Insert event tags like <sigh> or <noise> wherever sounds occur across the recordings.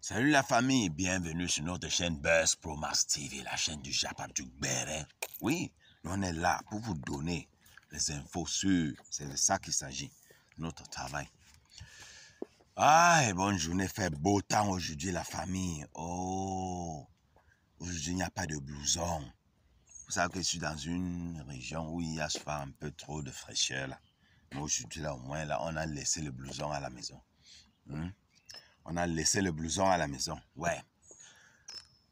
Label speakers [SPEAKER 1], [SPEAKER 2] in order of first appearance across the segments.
[SPEAKER 1] Salut la famille, bienvenue sur notre chaîne Buzz Pro TV, la chaîne du du Béret. Oui, on est là pour vous donner les infos sur, c'est de ça qu'il s'agit, notre travail. Ah, bonne journée, fait beau temps aujourd'hui la famille. Oh, aujourd'hui il n'y a pas de blouson pour ça que je suis dans une région où il y a souvent un peu trop de fraîcheur. Là. Moi, je suis là au moins, là, on a laissé le blouson à la maison. Hmm? On a laissé le blouson à la maison. Ouais.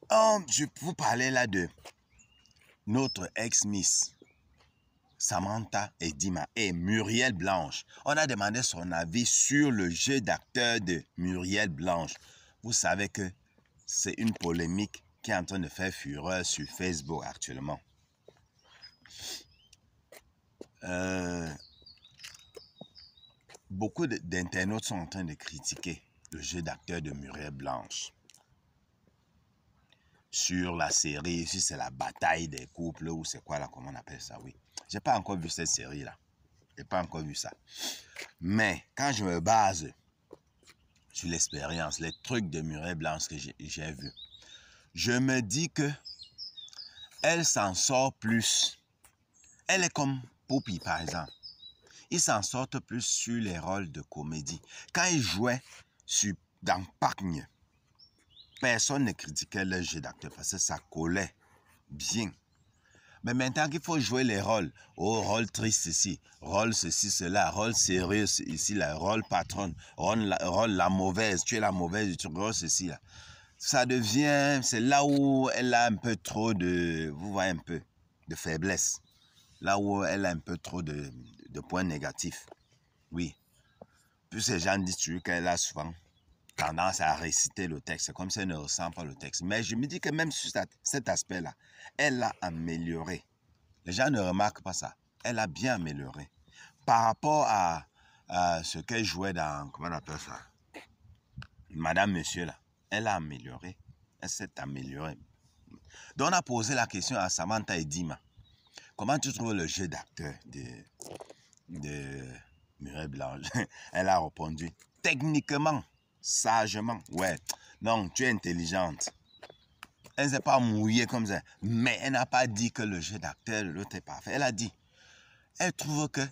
[SPEAKER 1] Hum, je vous parler là de notre ex-miss, Samantha Edima et Muriel Blanche. On a demandé son avis sur le jeu d'acteur de Muriel Blanche. Vous savez que c'est une polémique qui est en train de faire fureur sur Facebook actuellement. Euh, beaucoup d'internautes sont en train de critiquer le jeu d'acteur de Muriel Blanche sur la série, si c'est la bataille des couples ou c'est quoi là, comment on appelle ça, oui. J'ai pas encore vu cette série-là. J'ai pas encore vu ça. Mais quand je me base sur l'expérience, les trucs de Muriel Blanche que j'ai vu je me dis que elle s'en sort plus elle est comme Poppy, par exemple. Ils s'en sortent plus sur les rôles de comédie. Quand ils jouaient sur, dans Pagne, personne ne critiquait le jeu d'acteur parce que ça collait bien. Mais maintenant qu'il faut jouer les rôles, oh, rôle triste ici, rôle ceci, cela, rôle sérieux ici, la rôle patronne, rôle la, mauvaise, tu es la mauvaise, tu grosse, ceci, là. Ça devient, c'est là où elle a un peu trop de, vous voyez un peu, de faiblesse là où elle a un peu trop de, de points négatifs. Oui. Puis ces gens disent toujours qu'elle a souvent tendance à réciter le texte, comme si elle ne ressent pas le texte. Mais je me dis que même sur cet aspect-là, elle a amélioré. Les gens ne remarquent pas ça. Elle a bien amélioré. Par rapport à, ce qu'elle jouait dans, comment on appelle ça Madame, monsieur, là, elle a amélioré. Elle s'est améliorée. Donc on a posé la question à Samantha et Dima. Comment tu trouves le jeu d'acteur de, de Blanche <laughs> Elle a répondu techniquement, sagement. Ouais, non, tu es intelligente. Elle ne s'est pas mouillée comme ça. Mais elle n'a pas dit que le jeu d'acteur l'autre est parfait. Elle a dit elle trouve que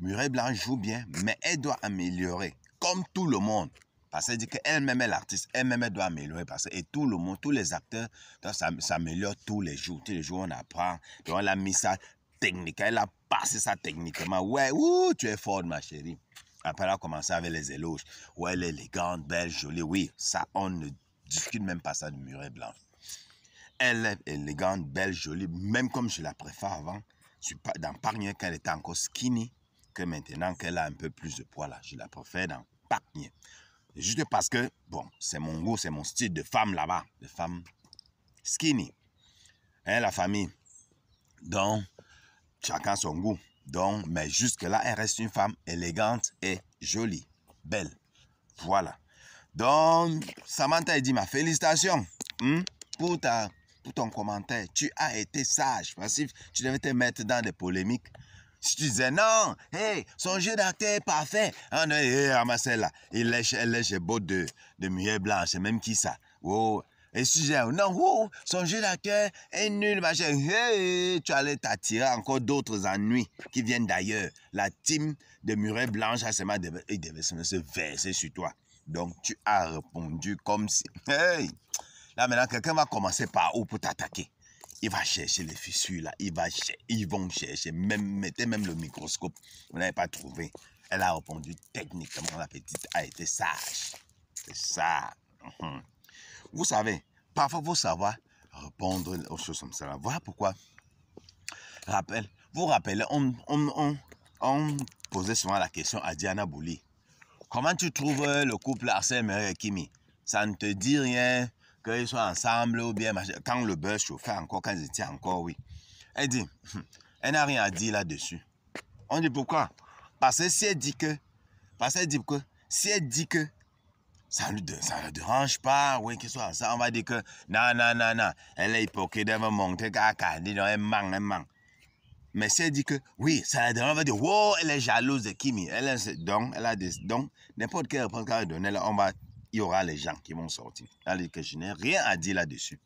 [SPEAKER 1] Mireille Blanche joue bien, mais elle doit améliorer, comme tout le monde. Parce qu'elle dit qu'elle-même est l'artiste, elle-même doit améliorer. Parce et tout le monde, tous les acteurs ça s'améliore tous les jours. Tous les jours, on apprend. Puis on l'a mis ça technique. Elle a passé ça techniquement. Ouais, ouh, tu es forte, ma chérie. Après, elle a commencé avec les éloges. Ouais, elle est élégante, belle, jolie. Oui, ça, on ne discute même pas ça de muret blanc. Elle est élégante, belle, jolie. Même comme je la préfère avant, je pas dans Parnier qu'elle était encore skinny, que maintenant qu'elle a un peu plus de poids là. Je la préfère dans Parnier. Juste parce que, bon, c'est mon goût, c'est mon style de femme là-bas, de femme skinny. Hein, la famille. Donc, chacun son goût. Donc, mais jusque-là, elle reste une femme élégante et jolie, belle. Voilà. Donc, Samantha, elle dit, ma félicitation hein, pour, ta, pour ton commentaire. Tu as été sage, passif. Tu devais te mettre dans des polémiques. Si tu disais non, hey, son jeu d'acteur est parfait. Ah Il lèche, elle lèche les bottes de, de muet blanche. C'est même qui ça? Et si disais non, son jeu d'acteur est nul, machin. Hey, tu allais t'attirer encore d'autres ennuis qui viennent d'ailleurs. La team de Muret Blanche elle devait se verser sur toi. Donc, tu as répondu comme si. Hey! Là, maintenant, quelqu'un va commencer par où pour t'attaquer? il va chercher les fissures là, il va ils vont chercher, même, mettez même le microscope, vous n'avez pas trouvé. Elle a répondu techniquement, la petite a été sage. C'est ça. Mhm. Vous savez, parfois vous savoir répondre aux choses comme ça. Voilà pourquoi, rappel, vous rappelez, on, posait souvent la question à Diana Bouli. Comment tu trouves le couple Arsène et Kimi Ça ne te dit rien qu'ils soient ensemble ou bien quand le beurre chauffait encore, quand ils étaient encore, oui. Elle dit, elle n'a rien à dire là-dessus. On dit pourquoi Parce que si elle dit que, parce qu'elle dit que, si elle dit que, ça ne ça le dérange pas, oui, qu'ils soient ensemble, on va dire que, non, non, non, non, elle est hypocrite, elle va monter, elle dit non, elle manque, elle manque. Mais si elle dit que, oui, ça la dérange, on va dire, wow, elle est jalouse de Kimi. Elle donc, elle a des, donc, n'importe quelle réponse qu'elle va donner, là, on va il y aura les gens qui vont sortir. que je n'ai rien à dire là-dessus.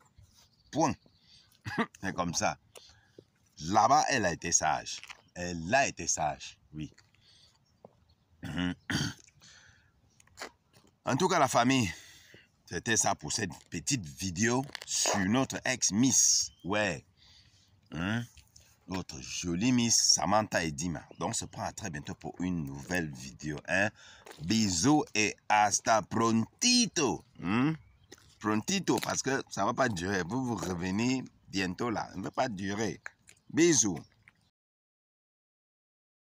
[SPEAKER 1] Point. <laughs> C'est comme ça. Là-bas, elle a été sage. Elle a été sage, oui. <clears throat> En tout cas, la famille, c'était ça pour cette petite vidéo sur notre ex-miss. Ouais. Hein? notre jolie Miss Samantha Edima. Donc, on se prend à très bientôt pour une nouvelle vidéo. Hein. Bisous et hasta prontito. Hmm? Prontito, parce que ça ne va pas durer. Vous, vous revenez bientôt là. Ça ne va pas durer. Bisous.